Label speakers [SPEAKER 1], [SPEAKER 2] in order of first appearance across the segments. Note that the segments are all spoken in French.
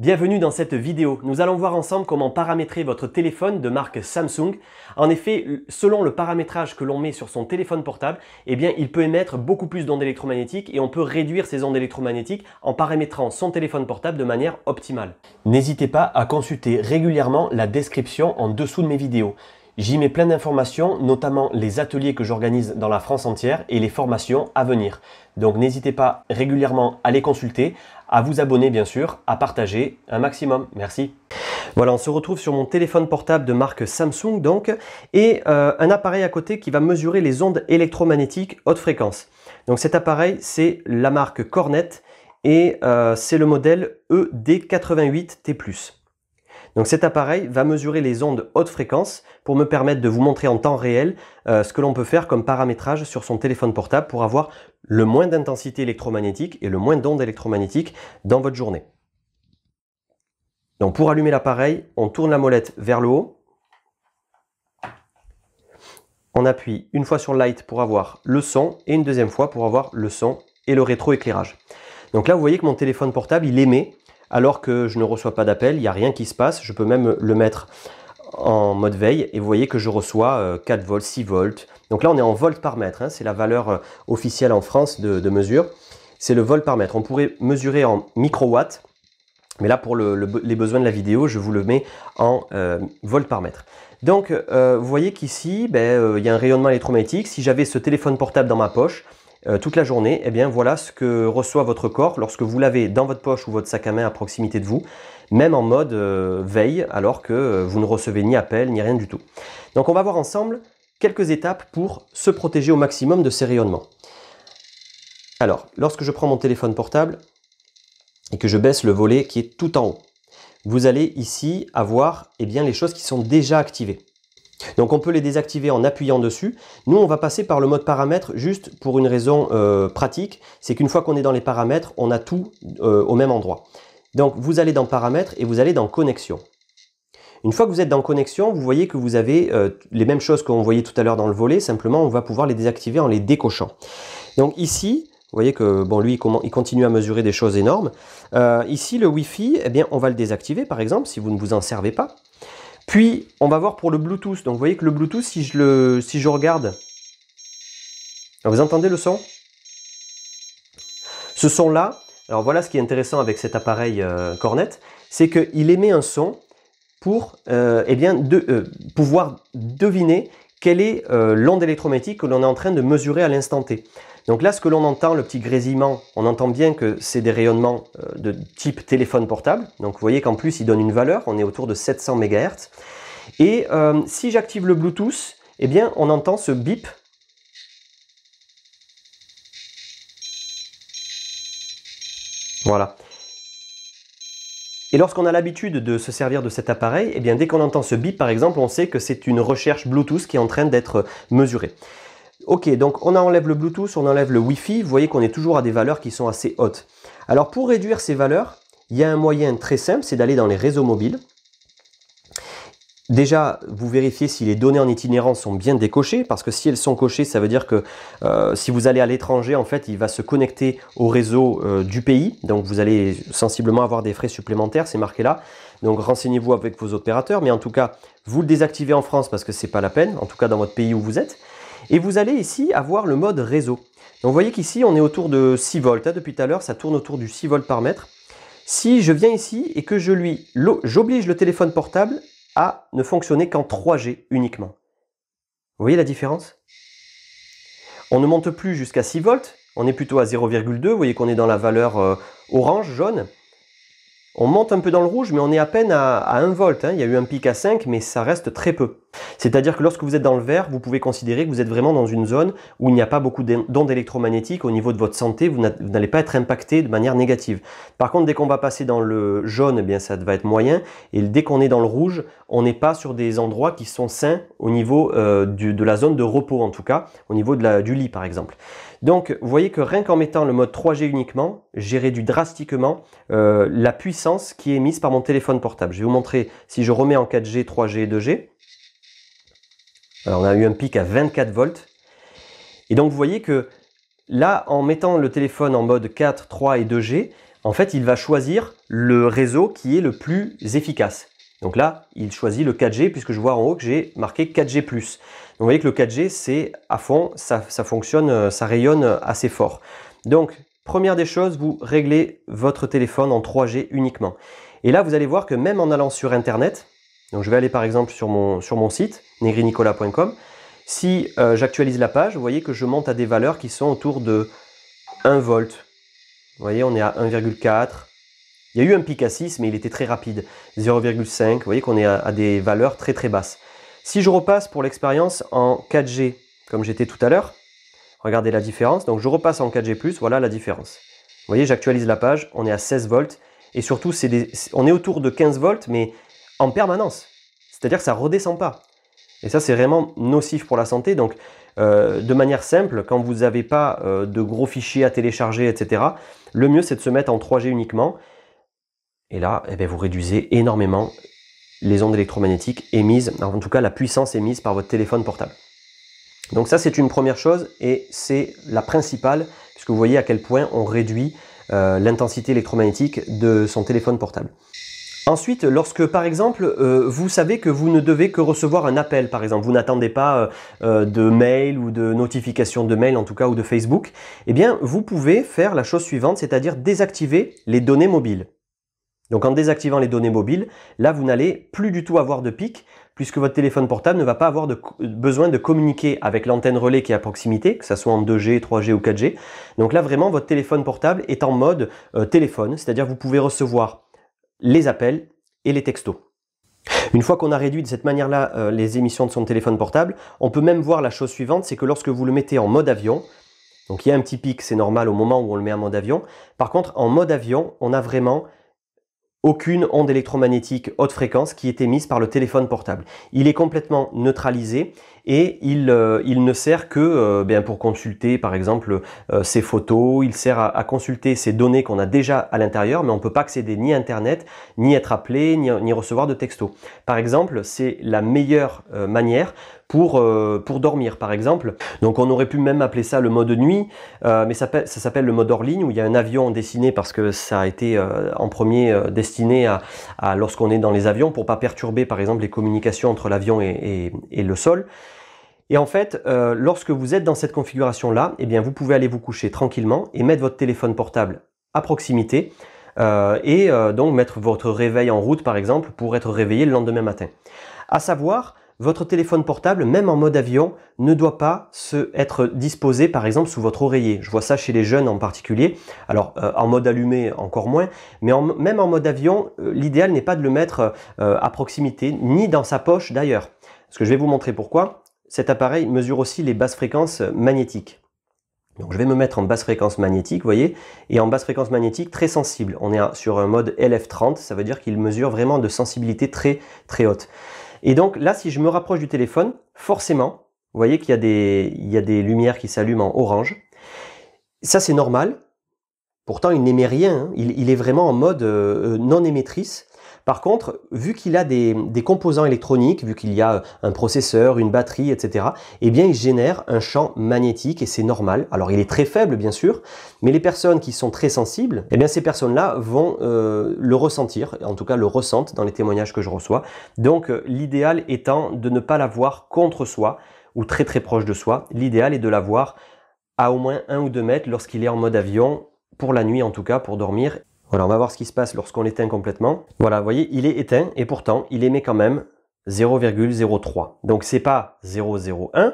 [SPEAKER 1] Bienvenue dans cette vidéo. Nous allons voir ensemble comment paramétrer votre téléphone de marque Samsung. En effet, selon le paramétrage que l'on met sur son téléphone portable, eh bien, il peut émettre beaucoup plus d'ondes électromagnétiques et on peut réduire ces ondes électromagnétiques en paramétrant son téléphone portable de manière optimale. N'hésitez pas à consulter régulièrement la description en dessous de mes vidéos. J'y mets plein d'informations, notamment les ateliers que j'organise dans la France entière et les formations à venir. Donc n'hésitez pas régulièrement à les consulter, à vous abonner bien sûr, à partager un maximum. Merci. Voilà, on se retrouve sur mon téléphone portable de marque Samsung donc, et euh, un appareil à côté qui va mesurer les ondes électromagnétiques haute fréquence. Donc cet appareil, c'est la marque Cornet et euh, c'est le modèle ED88T+. Donc cet appareil va mesurer les ondes haute fréquence pour me permettre de vous montrer en temps réel euh, ce que l'on peut faire comme paramétrage sur son téléphone portable pour avoir le moins d'intensité électromagnétique et le moins d'ondes électromagnétiques dans votre journée. Donc pour allumer l'appareil, on tourne la molette vers le haut. On appuie une fois sur light pour avoir le son et une deuxième fois pour avoir le son et le rétroéclairage. Donc là, vous voyez que mon téléphone portable, il émet alors que je ne reçois pas d'appel, il n'y a rien qui se passe. Je peux même le mettre en mode veille et vous voyez que je reçois 4 euh, volts, 6 volts. Donc là, on est en volts par mètre. Hein, c'est la valeur euh, officielle en France de, mesure. C'est le volt par mètre. On pourrait mesurer en microwatts. Mais là, pour les besoins de la vidéo, je vous le mets en euh, volt volts par mètre. Donc, vous voyez qu'ici, ben, il y a un rayonnement électromagnétique. Si j'avais ce téléphone portable dans ma poche, euh, toute la journée, et eh bien voilà ce que reçoit votre corps lorsque vous l'avez dans votre poche ou votre sac à main à proximité de vous, même en mode euh, veille, alors que euh, vous ne recevez ni appel ni rien du tout. Donc on va voir ensemble quelques étapes pour se protéger au maximum de ces rayonnements. Alors, lorsque je prends mon téléphone portable et que je baisse le volet qui est tout en haut, vous allez ici avoir eh bien, les choses qui sont déjà activées. Donc on peut les désactiver en appuyant dessus. Nous, on va passer par le mode paramètres juste pour une raison euh, pratique, c'est qu'une fois qu'on est dans les paramètres, on a tout euh, au même endroit. Donc vous allez dans paramètres et vous allez dans connexion. Une fois que vous êtes dans connexion, vous voyez que vous avez euh, les mêmes choses qu'on voyait tout à l'heure dans le volet, simplement on va pouvoir les désactiver en les décochant. Donc ici, vous voyez que bon, lui, il continue à mesurer des choses énormes. ici, le Wi-Fi, eh bien, on va le désactiver par exemple si vous ne vous en servez pas. Puis, on va voir pour le Bluetooth. Donc, vous voyez que le Bluetooth, si je, regarde, ah, vous entendez le son Ce son-là, alors voilà ce qui est intéressant avec cet appareil euh, Cornette, Cornet, c'est qu'il émet un son pour euh, eh de, euh, pouvoir deviner quelle est l'onde électromagnétique que l'on est en train de mesurer à l'instant T. Donc là, ce que l'on entend, le petit grésillement, on entend bien que c'est des rayonnements euh, de type téléphone portable. Donc vous voyez qu'en plus, il donne une valeur, on est autour de 700 MHz. Et euh, si j'active le Bluetooth, eh bien, on entend ce bip. Voilà. Et lorsqu'on a l'habitude de se servir de cet appareil, eh bien, dès qu'on entend ce bip par exemple, on sait que c'est une recherche Bluetooth qui est en train d'être mesurée. Ok, donc on enlève le Bluetooth, on enlève le Wi-Fi, vous voyez qu'on est toujours à des valeurs qui sont assez hautes. Alors pour réduire ces valeurs, il y a un moyen très simple, c'est d'aller dans les réseaux mobiles. Déjà, vous vérifiez si les données en itinérance sont bien décochées, parce que si elles sont cochées, ça veut dire que euh, si vous allez à l'étranger, en fait, il va se connecter au réseau euh, du pays, donc vous allez sensiblement avoir des frais supplémentaires, c'est marqué là. Donc renseignez-vous avec vos opérateurs, mais en tout cas, vous le désactivez en France parce que ce n'est pas la peine, en tout cas dans votre pays où vous êtes. Et vous allez ici avoir le mode réseau. Donc vous voyez qu'ici, on est autour de 6 volts. Hein. depuis tout à l'heure, ça tourne autour du 6 volts par mètre. Si je viens ici et que je lui, j'oblige le téléphone portable à ne fonctionner qu'en 3G uniquement. Vous voyez la différence On ne monte plus jusqu'à 6 volts, on est plutôt à 0,2, vous voyez qu'on est dans la valeur euh, orange, jaune. On monte un peu dans le rouge, mais on est à peine à, 1 volt. Hein. Il y a eu un pic à 5, mais ça reste très peu. C'est-à-dire que lorsque vous êtes dans le vert, vous pouvez considérer que vous êtes vraiment dans une zone où il n'y a pas beaucoup d'ondes électromagnétiques au niveau de votre santé, vous n'allez pas être impacté de manière négative. Par contre, dès qu'on va passer dans le jaune, eh bien ça va être moyen, et dès qu'on est dans le rouge, on n'est pas sur des endroits qui sont sains au niveau euh, de la zone de repos en tout cas, au niveau du lit par exemple. Donc, vous voyez que rien qu'en mettant le mode 3G uniquement, j'ai réduit drastiquement euh, la puissance qui est émise par mon téléphone portable. Je vais vous montrer si je remets en 4G, 3G et 2G. Alors, on a eu un pic à 24 volts. Et donc, vous voyez que là, en mettant le téléphone en mode 4, 3 et 2G, en fait, il va choisir le réseau qui est le plus efficace. Donc là, il choisit le 4G puisque je vois en haut que j'ai marqué 4G+. Donc vous voyez que le 4G, c'est à fond, ça, fonctionne, euh, ça rayonne assez fort. Donc, première des choses, vous réglez votre téléphone en 3G uniquement. Et là, vous allez voir que même en allant sur Internet, donc je vais aller par exemple sur mon site, negrinicola.com. Si euh, j'actualise la page, vous voyez que je monte à des valeurs qui sont autour de 1 volt. Vous voyez, on est à 1,4. Il y a eu un pic à 6, mais il était très rapide. 0,5, vous voyez qu'on est à, des valeurs très très basses. Si je repasse pour l'expérience en 4G, comme j'étais tout à l'heure, regardez la différence. Donc je repasse en 4G+, voilà la différence. Vous voyez, j'actualise la page, on est à 16 volts. Et surtout, on est autour de 15 volts, mais en permanence. C'est-à-dire que ça redescend pas. Et ça, c'est vraiment nocif pour la santé. Donc, euh, de manière simple, quand vous n'avez pas euh, de gros fichiers à télécharger, etc., le mieux, c'est de se mettre en 3G uniquement. Et là, eh ben, vous réduisez énormément les ondes électromagnétiques émises, en tout cas la puissance émise par votre téléphone portable. Donc ça, c'est une première chose et c'est la principale, puisque vous voyez à quel point on réduit euh, l'intensité électromagnétique de son téléphone portable. Ensuite, lorsque par exemple, euh, vous savez que vous ne devez que recevoir un appel, par exemple, vous n'attendez pas euh, euh, de mail ou de notification de mail en tout cas ou de Facebook, eh bien, vous pouvez faire la chose suivante, c'est-à-dire désactiver les données mobiles. Donc en désactivant les données mobiles, là, vous n'allez plus du tout avoir de pic puisque votre téléphone portable ne va pas avoir de besoin de communiquer avec l'antenne relais qui est à proximité, que ce soit en 2G, 3G ou 4G. Donc là, vraiment, votre téléphone portable est en mode téléphone, c'est-à-dire vous pouvez recevoir les appels et les textos. Une fois qu'on a réduit de cette manière-là euh, les émissions de son téléphone portable, on peut même voir la chose suivante, c'est que lorsque vous le mettez en mode avion, donc il y a un petit pic, c'est normal au moment où on le met en mode avion, par contre en mode avion, on n'a vraiment aucune onde électromagnétique haute fréquence qui est émise par le téléphone portable. Il est complètement neutralisé et euh, il, ne sert que euh, ben, pour consulter par exemple euh, ses photos, il sert à, consulter ces données qu'on a déjà à l'intérieur, mais on ne peut pas accéder ni à Internet, ni être appelé, ni, recevoir de textos. Par exemple, c'est la meilleure manière pour, pour, dormir par exemple. Donc on aurait pu même appeler ça le mode nuit, mais ça, s'appelle le mode hors ligne où il y a un avion dessiné parce que ça a été en premier destiné à, lorsqu'on est dans les avions pour pas perturber par exemple les communications entre l'avion et le sol. Et en fait, euh, lorsque vous êtes dans cette configuration-là, eh bien, vous pouvez aller vous coucher tranquillement et mettre votre téléphone portable à proximité euh, et euh, donc mettre votre réveil en route, par exemple, pour être réveillé le lendemain matin. À savoir, votre téléphone portable, même en mode avion, ne doit pas se être disposé par exemple sous votre oreiller. Je vois ça chez les jeunes en particulier. Alors en mode allumé encore moins, mais même en mode avion, l'idéal n'est pas de le mettre à proximité, ni dans sa poche d'ailleurs. Ce que je vais vous montrer pourquoi cet appareil mesure aussi les basses fréquences magnétiques. Donc je vais me mettre en basse fréquence magnétique, vous voyez, et en basse fréquence magnétique très sensible. On est sur un mode LF30, ça veut dire qu'il mesure vraiment de sensibilité très très haute. Et donc là, si je me rapproche du téléphone, forcément, vous voyez qu'il y, a des, des lumières qui s'allument en orange. Ça, c'est normal. Pourtant, il n'émet rien. Hein. Il, est vraiment en mode euh, euh, non émettrice. Par contre, vu qu'il a des, composants électroniques, vu qu'il y a euh, un processeur, une batterie, etc., eh bien, il génère un champ magnétique et c'est normal. Alors, il est très faible, bien sûr, mais les personnes qui sont très sensibles, eh bien, ces personnes-là vont euh, le ressentir, en tout cas, le ressentent dans les témoignages que je reçois. Donc, euh, l'idéal étant de ne pas l'avoir contre soi ou très très proche de soi. L'idéal est de l'avoir à au moins un ou deux mètres lorsqu'il est en mode avion, pour la nuit en tout cas, pour dormir, voilà, on va voir ce qui se passe lorsqu'on l'éteint complètement. Voilà, vous voyez, il est éteint et pourtant, il émet quand même 0,03. Donc c'est pas 0,01,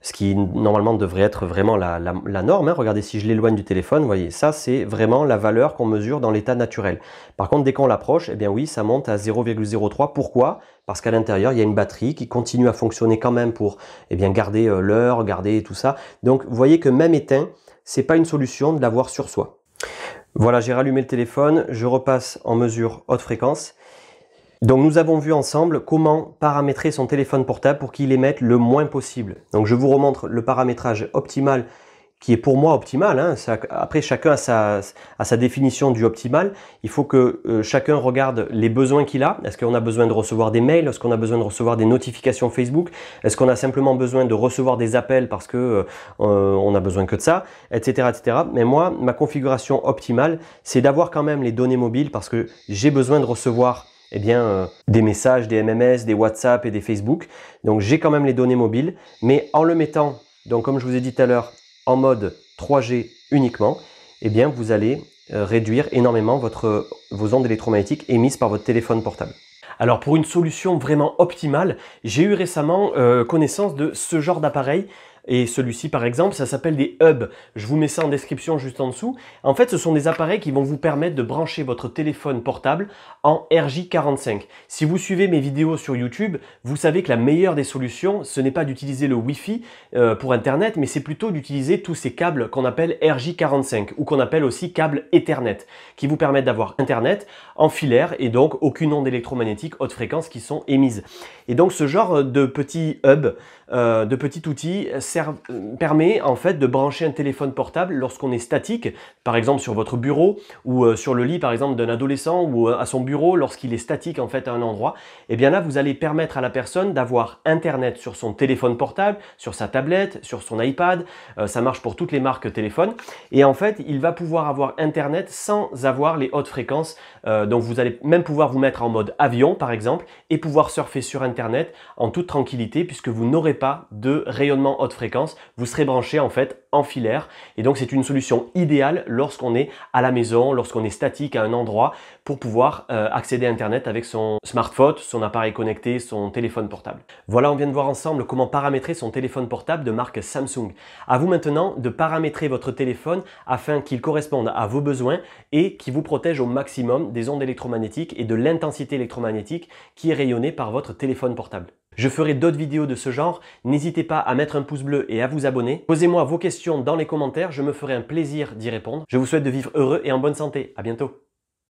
[SPEAKER 1] ce qui normalement devrait être vraiment la, norme. Hein. Regardez, si je l'éloigne du téléphone, vous voyez, ça c'est vraiment la valeur qu'on mesure dans l'état naturel. Par contre, dès qu'on l'approche, eh bien oui, ça monte à 0,03. Pourquoi Parce qu'à l'intérieur, il y a une batterie qui continue à fonctionner quand même pour eh bien, garder euh, l'heure, garder tout ça. Donc vous voyez que même éteint, c'est pas une solution de l'avoir sur soi. Voilà, j'ai rallumé le téléphone, je repasse en mesure haute fréquence. Donc nous avons vu ensemble comment paramétrer son téléphone portable pour qu'il émette le moins possible. Donc je vous remontre le paramétrage optimal qui est pour moi optimal. Hein, après, chacun a sa, définition du optimal. Il faut que euh, chacun regarde les besoins qu'il a. Est-ce qu'on a besoin de recevoir des mails Est-ce qu'on a besoin de recevoir des notifications Facebook Est-ce qu'on a simplement besoin de recevoir des appels parce que euh, on a besoin que de ça, etc., etc. Mais moi, ma configuration optimale, c'est d'avoir quand même les données mobiles parce que j'ai besoin de recevoir et eh bien, euh, des messages, des MMS, des WhatsApp et des Facebook. Donc j'ai quand même les données mobiles, mais en le mettant, donc comme je vous ai dit tout à l'heure, en mode 3G uniquement, eh bien vous allez euh, réduire énormément votre, vos ondes électromagnétiques émises par votre téléphone portable. Alors pour une solution vraiment optimale, j'ai eu récemment euh, connaissance de ce genre d'appareil et celui-ci, par exemple, ça s'appelle des hubs. Je vous mets ça en description juste en dessous. En fait, ce sont des appareils qui vont vous permettre de brancher votre téléphone portable en RJ45. Si vous suivez mes vidéos sur YouTube, vous savez que la meilleure des solutions, ce n'est pas d'utiliser le Wi-Fi euh, pour Internet, mais c'est plutôt d'utiliser tous ces câbles qu'on appelle RJ45 ou qu'on appelle aussi câbles Ethernet, qui vous permettent d'avoir Internet en filaire et donc aucune onde électromagnétique haute fréquence qui sont émises. Et donc ce genre de petits hubs euh, de petits outils permet en fait de brancher un téléphone portable lorsqu'on est statique, par exemple sur votre bureau ou euh, sur le lit par exemple d'un adolescent ou euh, à son bureau lorsqu'il est statique en fait à un endroit. Et eh bien là vous allez permettre à la personne d'avoir internet sur son téléphone portable, sur sa tablette, sur son iPad. ça marche pour toutes les marques téléphone. Et en fait il va pouvoir avoir internet sans avoir les hautes fréquences. donc vous allez même pouvoir vous mettre en mode avion par exemple et pouvoir surfer sur internet en toute tranquillité puisque vous n'aurez pas de rayonnement haute fréquence, vous serez branché en fait en filaire et donc c'est une solution idéale lorsqu'on est à la maison, lorsqu'on est statique à un endroit pour pouvoir euh, accéder à internet avec son smartphone, son appareil connecté, son téléphone portable. Voilà, on vient de voir ensemble comment paramétrer son téléphone portable de marque Samsung. À vous maintenant de paramétrer votre téléphone afin qu'il corresponde à vos besoins et qu'il vous protège au maximum des ondes électromagnétiques et de l'intensité électromagnétique qui est rayonnée par votre téléphone portable. Je ferai d'autres vidéos de ce genre. N'hésitez pas à mettre un pouce bleu et à vous abonner. Posez-moi vos questions dans les commentaires, je me ferai un plaisir d'y répondre. Je vous souhaite de vivre heureux et en bonne santé. À bientôt.